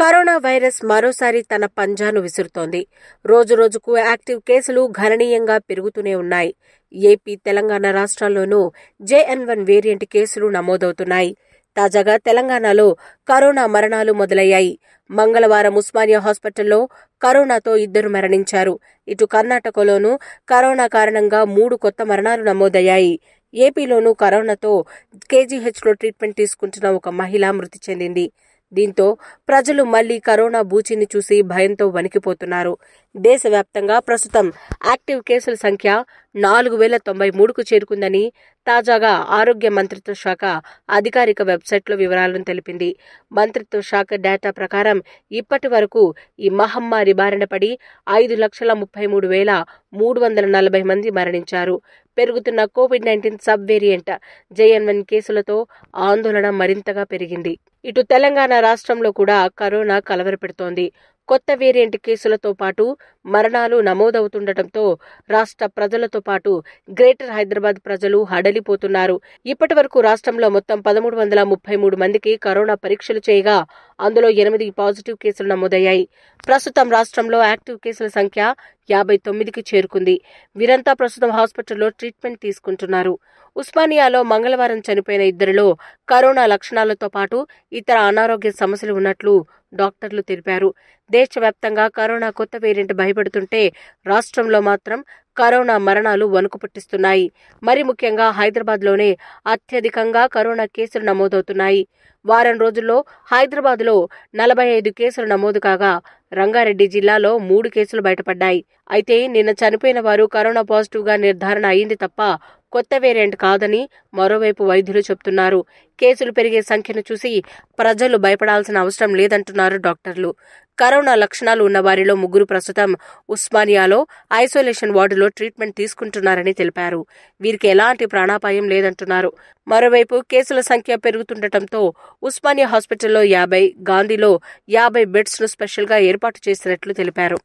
corona virus మరోసారి తన పంజాను విసురుతోంది రోజురోజుకు యాక్టివ్ కేసులు గణనీయంగా పెరుగుతూనే ఉన్నాయి ఏపీ తెలంగాణ రాష్ట్రాల్లోనూ జేఎన్ వన్ వేరియంట్ కేసులు నమోదవుతున్నాయి తాజాగా తెలంగాణలో కరోనా మరణాలు మొదలయ్యాయి మంగళవారం ఉస్మానియా హాస్పిటల్లో కరోనాతో ఇద్దరు మరణించారు ఇటు కర్ణాటకలోనూ కరోనా కారణంగా మూడు కొత్త మరణాలు నమోదయ్యాయి ఏపీలోనూ కరోనాతో కేజీహెచ్లో ట్రీట్మెంట్ తీసుకుంటున్న ఒక మహిళ మృతి చెందింది దీంతో ప్రజలు మళ్లీ కరోనా బూచిని చూసి భయంతో వణికిపోతున్నారు దేశవ్యాప్తంగా ప్రస్తుతం యాక్టివ్ కేసుల సంఖ్య నాలుగు వేల తొంభై మూడుకు చేరుకుందని తాజాగా ఆరోగ్య మంత్రిత్వ శాఖ అధికారిక వెబ్సైట్లో వివరాలను తెలిపింది మంత్రిత్వ శాఖ డేటా ప్రకారం ఇప్పటి వరకు ఈ మహమ్మారి బారిన పడి ఐదు లక్షల ముప్పై మూడు వేల మూడు వందల నలభై మంది మరణించారు పెరుగుతున్న Covid nineteen sub variant JNN కేసులతో ఆందోళన మరింతగా పెరిగింది ఇటు తెలంగాణ రాష్ట్రంలో కూడా కరోనా కలవరపెడుతోంది కొత్త వేరియంట్ కేసులతో పాటు మరణాలు నమోదవుతుండటంతో రాష్ట్ర ప్రజలతో పాటు గ్రేటర్ హైదరాబాద్ ప్రజలు హడలిపోతున్నారు ఇప్పటి వరకు రాష్ట్రంలో మొత్తం పదమూడు వందల ముప్పై మూడు మందికి కరోనా పరీక్షలు చేయగా అందులో ఎనిమిది పాజిటివ్ కేసులు నమోదయ్యాయి ప్రస్తుతం రాష్ట్రంలో యాక్టివ్ కేసుల సంఖ్య యాభై తొమ్మిదికి చేరుకుంది వీరంతా ప్రస్తుతం హాస్పిటల్లో ట్రీట్మెంట్ తీసుకుంటున్నారు ఉస్మానియాలో మంగళవారం చనిపోయిన ఇద్దరిలో కరోనా లక్షణాలతో పాటు ఇతర అనారోగ్య సమస్యలు ఉన్నట్లు డాక్టర్లు తెలిపారు దేశవ్యాప్తంగా కరోనా కొత్త వేరియంట్ భయపడుతుంటే రాష్ట్రంలో మాత్రం కరోనా మరణాలు వణుకు పుట్టిస్తున్నాయి మరి ముఖ్యంగా హైదరాబాద్లోనే అత్యధికంగా కరోనా కేసులు నమోదవుతున్నాయి వారం రోజుల్లో హైదరాబాద్లో నలభై ఐదు కేసులు నమోదు కాగా రంగారెడ్డి జిల్లాలో మూడు కేసులు బయటపడ్డాయి అయితే నిన్న చనిపోయిన వారు కరోనా పాజిటివ్గా నిర్ధారణ అయింది తప్ప కొత్త వేరియంట్ కాదని మరోవైపు వైద్యులు చెబుతున్నారు కేసులు పెరిగే సంఖ్యను చూసి ప్రజలు భయపడాల్సిన అవసరం లేదంటున్నారు డాక్టర్లు కరోనా లక్షణాలు ఉన్న వారిలో ముగ్గురు ప్రస్తుతం ఉస్మానియాలో ఐసోలేషన్ వార్డులో ట్రీట్మెంట్ తీసుకుంటున్నారని తెలిపారు వీరికి ఎలాంటి ప్రాణాపాయం లేదంటున్నారు మరోవైపు కేసుల సంఖ్య పెరుగుతుండటంతో ఉస్మానియా హాస్పిటల్లో యాభై గాంధీలో యాభై బెడ్స్ను స్పెషల్గా ఏర్పాటు చేసినట్లు తెలిపారు